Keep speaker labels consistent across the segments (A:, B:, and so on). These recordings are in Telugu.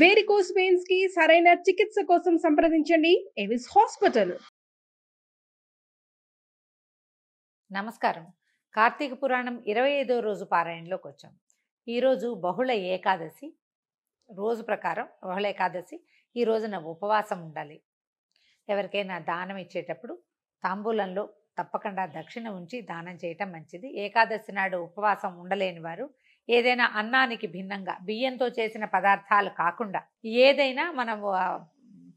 A: వేరికోస్ వెయిన్స్ కి సరైన చికిత్స కోసం సంప్రదించండి ఎవిస్ హాస్పిటల్ నమస్కారం కార్తీక పురాణం ఇరవై ఐదో రోజు పారాయణలోకి వచ్చాం ఈరోజు బహుళ ఏకాదశి రోజు ప్రకారం బహుళ ఏకాదశి ఈ రోజున ఉపవాసం ఉండాలి ఎవరికైనా దానం ఇచ్చేటప్పుడు తాంబూలంలో తప్పకుండా దక్షిణ ఉంచి దానం చేయటం మంచిది ఏకాదశి నాడు ఉపవాసం ఉండలేని వారు ఏదైనా అన్నానికి భిన్నంగా బియ్యంతో చేసిన పదార్థాలు కాకుండా ఏదైనా మనం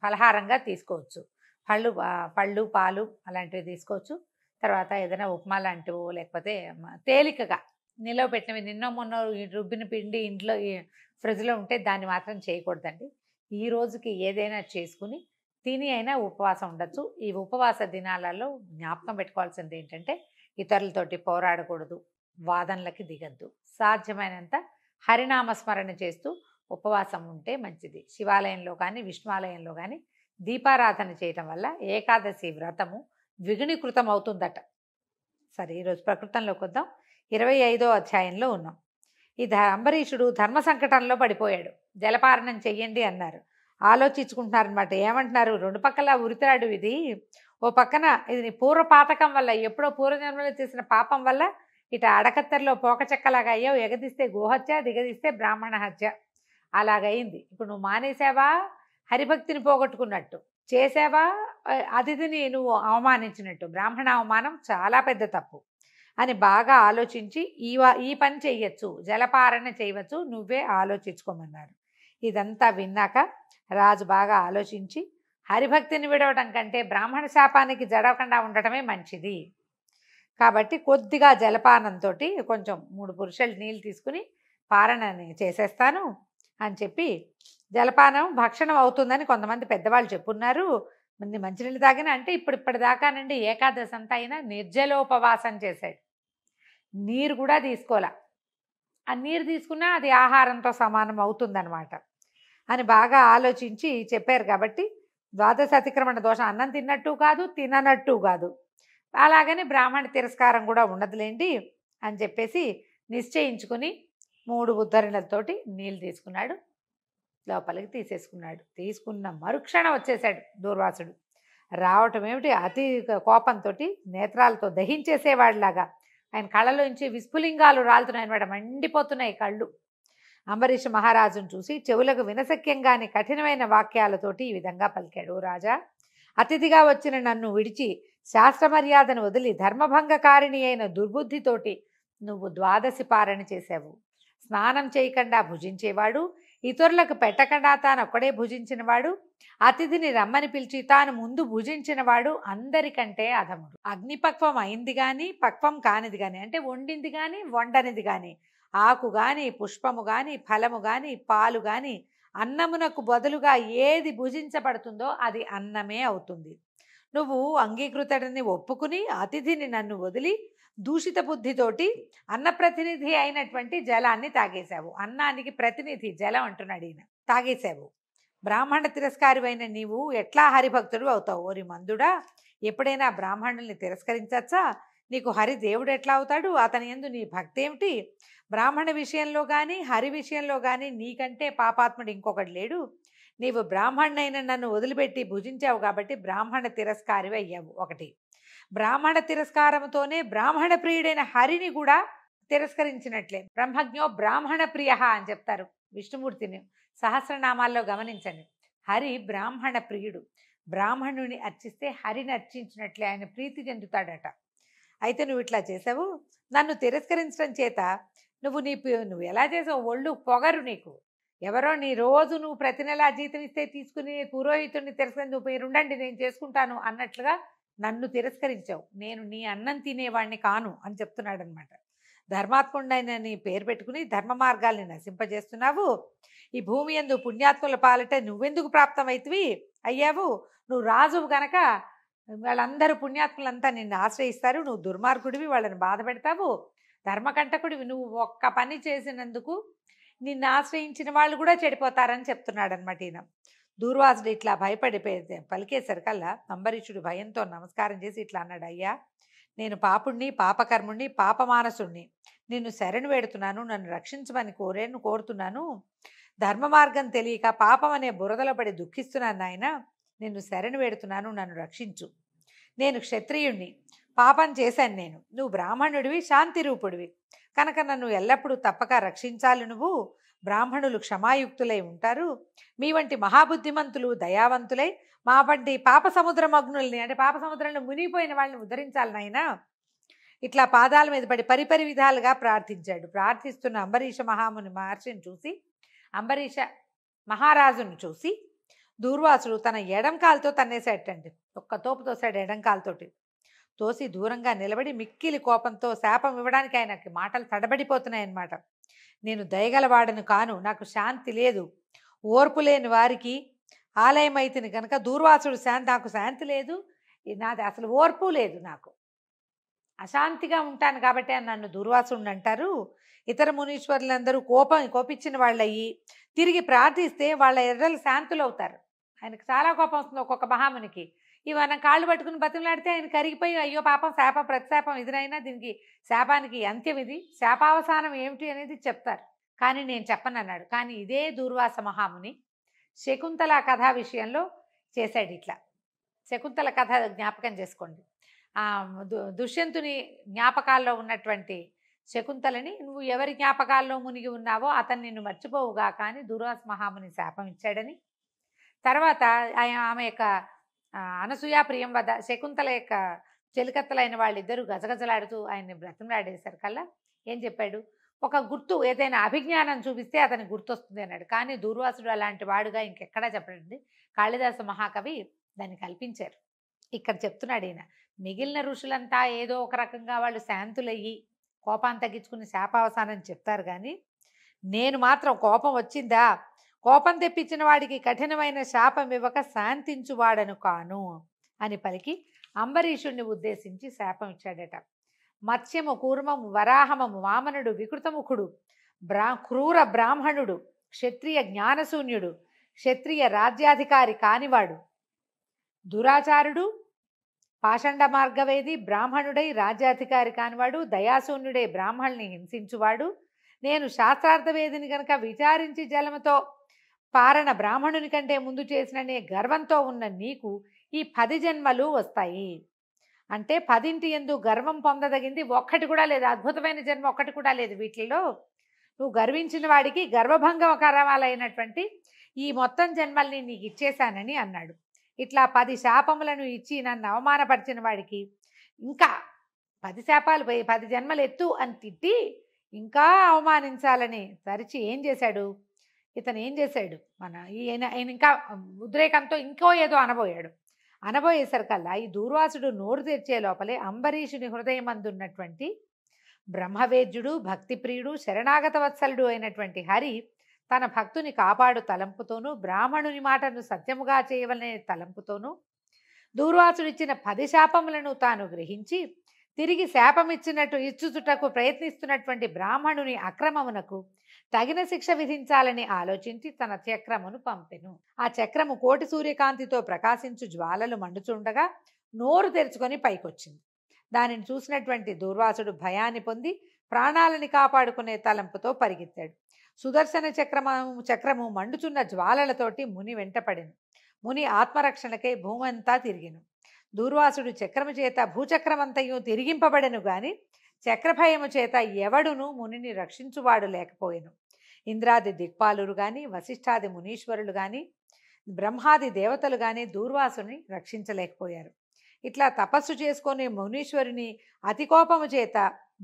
A: ఫలహారంగా తీసుకోవచ్చు పళ్ళు పళ్ళు పాలు అలాంటివి తీసుకోవచ్చు తర్వాత ఏదైనా ఉప్మా లాంటివో లేకపోతే తేలికగా నిల్వ పెట్టినవి నిన్న మొన్న రుబ్బిన పిండి ఇంట్లో ఫ్రిడ్జ్లో ఉంటే దాన్ని మాత్రం చేయకూడదండి ఈ రోజుకి ఏదైనా చేసుకుని తిని అయినా ఉపవాసం ఉండొచ్చు ఈ ఉపవాస దినాలలో జ్ఞాపకం పెట్టుకోవాల్సింది ఏంటంటే ఇతరులతోటి పోరాడకూడదు వాదనలకి దిగద్దు సాధ్యమైనంత హరినామస్మరణ చేస్తూ ఉపవాసం ఉంటే మంచిది శివాలయంలో కానీ విష్ణువాలయంలో కానీ దీపారాధన చేయటం వల్ల ఏకాదశి వ్రతము ద్విగుణీకృతం అవుతుందట సరే ఈరోజు ప్రకృతంలోకి వద్దాం ఇరవై ఐదో అధ్యాయంలో ఉన్నాం ఈ అంబరీషుడు ధర్మ సంకటంలో పడిపోయాడు జలపారణం చెయ్యండి అన్నారు ఆలోచించుకుంటున్నారనమాట ఏమంటున్నారు రెండు పక్కల ఉరితిరాడు ఇది ఓ పక్కన ఇది పూర్వపాతకం వల్ల ఎప్పుడో పూర్వజన్మలో చేసిన పాపం వల్ల ఇట అడకత్తెరలో పోకచెక్కలాగా అయ్యావు ఎగదిస్తే గోహత్య దిగదిస్తే బ్రాహ్మణ హత్య అలాగైంది ఇప్పుడు నువ్వు మానేసావా హరిభక్తిని పోగొట్టుకున్నట్టు చేసావా అతిథిని నువ్వు అవమానించినట్టు బ్రాహ్మణ అవమానం చాలా పెద్ద తప్పు అని బాగా ఆలోచించి ఈ ఈ పని చేయొచ్చు జలపారణ చేయవచ్చు నువ్వే ఆలోచించుకోమన్నారు ఇదంతా విన్నాక రాజు బాగా ఆలోచించి హరిభక్తిని విడవటం కంటే బ్రాహ్మణ శాపానికి జడవకుండా ఉండటమే మంచిది కాబట్టి కొద్దిగా జలపానంతో కొంచెం మూడు పురుషులు నీళ్ళు తీసుకుని పారణని చేసేస్తాను అని చెప్పి జలపానం భక్షణం అవుతుందని కొంతమంది పెద్దవాళ్ళు చెప్పున్నారు మంది మంచినీళ్ళు తాగిన అంటే ఇప్పుడు నుండి ఏకాదశి అంతా అయినా నిర్జలోపవాసం చేశాడు నీరు కూడా తీసుకోలే ఆ నీరు తీసుకున్నా అది ఆహారంతో సమానం అవుతుందన్నమాట అని బాగా ఆలోచించి చెప్పారు కాబట్టి ద్వాదశ అతిక్రమణ దోషం అన్నం తిన్నట్టు కాదు తిననట్టు కాదు అలాగని బ్రాహ్మణ తిరస్కారం కూడా ఉండదులేండి అని చెప్పేసి నిశ్చయించుకుని మూడు ఉద్ధరణలతోటి నీళ్ళు తీసుకున్నాడు లోపలికి తీసేసుకున్నాడు తీసుకున్న మరుక్షణం వచ్చేసాడు దూర్వాసుడు రావటం ఏమిటి అతి కోపంతో నేత్రాలతో దహించేసేవాడిలాగా ఆయన కళ్ళలోంచి విస్ఫులింగాలు రాలుతున్నాయి అనమాట మండిపోతున్నాయి కళ్ళు అంబరీష్ మహారాజును చూసి చెవులకు వినసక్యంగాని కఠినమైన వాక్యాలతోటి ఈ విధంగా పలికాడు రాజా అతిథిగా వచ్చిన నన్ను విడిచి శాస్త్రమర్యాదను వదిలి ధర్మభంగకారిణి అయిన దుర్బుద్ధితోటి నువ్వు ద్వాదశి పారణ చేశావు స్నానం చేయకుండా భుజించేవాడు ఇతరులకు పెట్టకుండా తానొక్కడే భుజించినవాడు అతిథిని రమ్మని పిలిచి తాను ముందు భుజించినవాడు అందరికంటే అధముడు అగ్నిపక్వం అయింది కానీ పక్వం కానిది కానీ అంటే వండింది కానీ వండనిది కానీ ఆకు గాని పుష్పము గాని ఫలము గాని పాలు గాని అన్నమునకు బదులుగా ఏది భుజించబడుతుందో అది అన్నమే అవుతుంది నువ్వు అంగీకృతడిని ఒప్పుకుని అతిథిని నన్ను వదిలి దూషిత బుద్ధితోటి అన్న ప్రతినిధి అయినటువంటి జలాన్ని తాగేశావు అన్నానికి ప్రతినిధి జలం అంటున్నాడు ఈయన తాగేశావు బ్రాహ్మణ అయిన నీవు ఎట్లా హరిభక్తుడు అవుతావు ఓరి మందుడా ఎప్పుడైనా బ్రాహ్మణుల్ని తిరస్కరించచ్చా నీకు హరి దేవుడు ఎట్లా అవుతాడు అతని ఎందు నీ భక్తి ఏమిటి బ్రాహ్మణ విషయంలో కానీ హరి విషయంలో కానీ నీకంటే పాపాత్ముడు ఇంకొకటి లేడు నీవు బ్రాహ్మణునైన నన్ను వదిలిపెట్టి భుజించావు కాబట్టి బ్రాహ్మణ తిరస్కారివి అయ్యావు ఒకటి బ్రాహ్మణ తిరస్కారంతోనే బ్రాహ్మణ ప్రియుడైన హరిని కూడా తిరస్కరించినట్లే బ్రహ్మజ్ఞో బ్రాహ్మణ ప్రియ అని చెప్తారు విష్ణుమూర్తిని సహస్రనామాల్లో గమనించండి హరి బ్రాహ్మణ ప్రియుడు బ్రాహ్మణుని అర్చిస్తే హరిని అర్చించినట్లే ఆయన ప్రీతి చెందుతాడట అయితే నువ్వు ఇట్లా చేసావు నన్ను తిరస్కరించడం చేత నువ్వు నీ నువ్వు ఎలా చేసావు ఒళ్ళు పొగరు నీకు ఎవరో నీ రోజు నువ్వు ప్రతి నెల జీతం ఇస్తే తీసుకుని పురోహితుడిని తిరస్కరించి నువ్వు ఉండండి నేను చేసుకుంటాను అన్నట్లుగా నన్ను తిరస్కరించావు నేను నీ అన్నం తినేవాడిని కాను అని చెప్తున్నాడు అనమాట ధర్మాత్ముడైన పేరు పెట్టుకుని ధర్మ మార్గాల్ని నశింపజేస్తున్నావు ఈ భూమి ఎందు పుణ్యాత్ముల పాలట నువ్వెందుకు ప్రాప్తమైతివి అయ్యావు నువ్వు రాజు గనక వాళ్ళందరూ పుణ్యాత్ములంతా నిన్ను ఆశ్రయిస్తారు నువ్వు దుర్మార్గుడివి వాళ్ళని బాధ పెడతావు ధర్మకంటకుడివి నువ్వు ఒక్క పని చేసినందుకు నిన్ను ఆశ్రయించిన వాళ్ళు కూడా చెడిపోతారని చెప్తున్నాడు అనమాట ఈయన దూర్వాసుడు ఇట్లా భయపడిపోయి పలికేసరికల్లా అంబరీషుడు భయంతో నమస్కారం చేసి ఇట్లా అన్నాడు అయ్యా నేను పాపుణ్ణి పాపకర్ముణ్ణి పాపమానసుణ్ణి నిన్ను శరణు వేడుతున్నాను నన్ను రక్షించమని కోరేను కోరుతున్నాను ధర్మ మార్గం తెలియక పాపం అనే బురదలో పడి దుఃఖిస్తున్నాను నాయన నిన్ను శరణు వేడుతున్నాను నన్ను రక్షించు నేను క్షత్రియుణ్ణి పాపం చేశాను నేను నువ్వు బ్రాహ్మణుడివి శాంతిరూపుడివి కనుక నన్ను ఎల్లప్పుడూ తప్పక రక్షించాలి నువ్వు బ్రాహ్మణులు క్షమాయుక్తులై ఉంటారు మీ వంటి మహాబుద్ధిమంతులు దయావంతులై మా వంటి పాప సముద్ర మగ్నుల్ని అంటే పాప సముద్రంలో మునిగిపోయిన వాళ్ళని ఉద్ధరించాలి నాయనా ఇట్లా పాదాల మీద పడి పరిపరి విధాలుగా ప్రార్థించాడు ప్రార్థిస్తున్న అంబరీష మహాముని మహర్షిని చూసి అంబరీష మహారాజును చూసి దూర్వాసుడు తన ఎడంకాలతో తన్నేసేటండి ఒక్క తోపు తోసాడు ఎడంకాలతోటి తోసి దూరంగా నిలబడి మిక్కిలి కోపంతో శాపం ఇవ్వడానికి ఆయనకి మాటలు తడబడిపోతున్నాయన్నమాట నేను దయగలవాడను కాను నాకు శాంతి లేదు ఓర్పు లేని వారికి ఆలయం అయితే కనుక దూర్వాసుడు శాంతి నాకు శాంతి లేదు నాది అసలు ఓర్పు లేదు నాకు అశాంతిగా ఉంటాను కాబట్టి నన్ను దూర్వాసుడు అంటారు ఇతర మునీశ్వరులందరూ కోపం కోపించిన వాళ్ళయ్యి తిరిగి ప్రార్థిస్తే వాళ్ళ ఎర్రలు శాంతులు అవుతారు ఆయనకు చాలా కోపం వస్తుంది ఒక్కొక్క మహామునికి ఇవన్న కాళ్ళు పట్టుకుని బతిమలాడితే ఆయన కరిగిపోయి అయ్యో పాపం శాప ప్రతిశాపం ఇదినైనా దీనికి శాపానికి అంత్యం ఇది శాపావసానం ఏమిటి అనేది చెప్తారు కానీ నేను చెప్పనన్నాడు కానీ ఇదే దూర్వాస మహాముని శకుంతల కథ విషయంలో చేశాడు ఇట్లా శకుంతల కథ జ్ఞాపకం చేసుకోండి దుష్యంతుని జ్ఞాపకాల్లో ఉన్నటువంటి శకుంతలని నువ్వు ఎవరి జ్ఞాపకాల్లో మునిగి ఉన్నావో అతను నిన్ను మర్చిపోవుగా కానీ దూర్వాస మహాముని శాపం ఇచ్చాడని తర్వాత ఆమె యొక్క అనసూయ ప్రియం వద శకుంతల యొక్క చెలికత్తలైన వాళ్ళిద్దరూ గజగజలాడుతూ ఆయన్ని బ్రతిమలాడేశారు కల్లా ఏం చెప్పాడు ఒక గుర్తు ఏదైనా అభిజ్ఞానం చూపిస్తే అతని గుర్తొస్తుంది అన్నాడు కానీ దూర్వాసుడు అలాంటి వాడుగా ఇంకెక్కడా చెప్పడండి కాళిదాస మహాకవి దాన్ని కల్పించారు ఇక్కడ చెప్తున్నాడు ఈయన మిగిలిన ఋషులంతా ఏదో ఒక రకంగా వాళ్ళు శాంతులయ్యి కోపాన్ని తగ్గించుకుని శాపావసానం చెప్తారు కానీ నేను మాత్రం కోపం వచ్చిందా కోపం తెప్పించిన వాడికి కఠినమైన శాపం ఇవ్వక శాంతించువాడను కాను అని పలికి అంబరీషుణ్ణి ఉద్దేశించి శాపం ఇచ్చాడట మత్స్యము కూర్మము వరాహమము వామనుడు వికృతముఖుడు బ్రా క్రూర బ్రాహ్మణుడు క్షత్రియ జ్ఞానశూన్యుడు క్షత్రియ రాజ్యాధికారి కానివాడు దురాచారుడు పాషండ మార్గవేది బ్రాహ్మణుడై రాజ్యాధికారి కానివాడు దయాశూన్యుడై బ్రాహ్మణుని హింసించువాడు నేను శాస్త్రార్థవేదిని గనక విచారించి జలముతో పారణ బ్రాహ్మణుని కంటే ముందు చేసిననే గర్వంతో ఉన్న నీకు ఈ పది జన్మలు వస్తాయి అంటే పదింటి ఎందు గర్వం పొందదగింది ఒక్కటి కూడా లేదు అద్భుతమైన జన్మ ఒక్కటి కూడా లేదు వీటిల్లో నువ్వు గర్వించిన వాడికి గర్వభంగం కరవాలైనటువంటి ఈ మొత్తం జన్మల్ని నీకు ఇచ్చేశానని అన్నాడు ఇట్లా పది శాపములను ఇచ్చి నన్ను అవమానపరిచిన వాడికి ఇంకా పది శాపాలు పోయి పది జన్మలు ఎత్తు అని తిట్టి ఇంకా అవమానించాలని తరిచి ఏం చేశాడు ఇతను ఏం చేశాడు మన ఈయన ఆయన ఇంకా ఉద్రేకంతో ఇంకో ఏదో అనబోయాడు అనబోయేసరికల్లా ఈ దూర్వాసుడు నోరు తెరిచే లోపలే అంబరీషుని హృదయమందున్నటువంటి బ్రహ్మవేద్యుడు భక్తిప్రియుడు శరణాగత వత్సలుడు అయినటువంటి హరి తన భక్తుని కాపాడు తలంపుతోనూ బ్రాహ్మణుని మాటను సత్యముగా చేయవలనే తలంపుతోనూ దూర్వాసుడిచ్చిన పది శాపములను తాను గ్రహించి తిరిగి శాపమిచ్చినట్టు ఇచ్చుచుటకు ప్రయత్నిస్తున్నటువంటి బ్రాహ్మణుని అక్రమమునకు తగిన శిక్ష విధించాలని ఆలోచించి తన చక్రమును పంపెను ఆ చక్రము కోటి సూర్యకాంతితో ప్రకాశించు జ్వాలలు మండుచుండగా నోరు తెరుచుకొని పైకొచ్చింది దానిని చూసినటువంటి దూర్వాసుడు భయాన్ని పొంది ప్రాణాలని కాపాడుకునే తలంపుతో పరిగెత్తాడు సుదర్శన చక్రము చక్రము మండుచున్న జ్వాలలతోటి ముని వెంటపడెను ముని ఆత్మరక్షణకై భూమంతా తిరిగెను దూర్వాసుడు చక్రము చేత భూచక్రమంతయు తిరిగింపబడెను గాని చక్రభయము చేత ఎవడును మునిని రక్షించువాడు లేకపోయెను ఇంద్రాది దిక్పాలురు గాని వశిష్ఠాది మునీశ్వరులు గాని బ్రహ్మాది దేవతలు గాని దూర్వాసుని రక్షించలేకపోయారు ఇట్లా తపస్సు చేసుకునే మునీశ్వరుని అతి కోపము చేత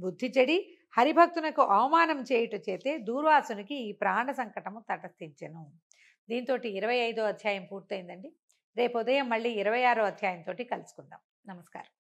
A: బుద్ధి చెడి హరిభక్తునకు అవమానం చేయుట చేతే దూర్వాసునికి ఈ ప్రాణ సంకటము తటస్థించెను దీంతో ఇరవై ఐదో అధ్యాయం పూర్తయిందండి రేపు ఉదయం మళ్ళీ ఇరవై ఆరో అధ్యాయంతో కలుసుకుందాం నమస్కారం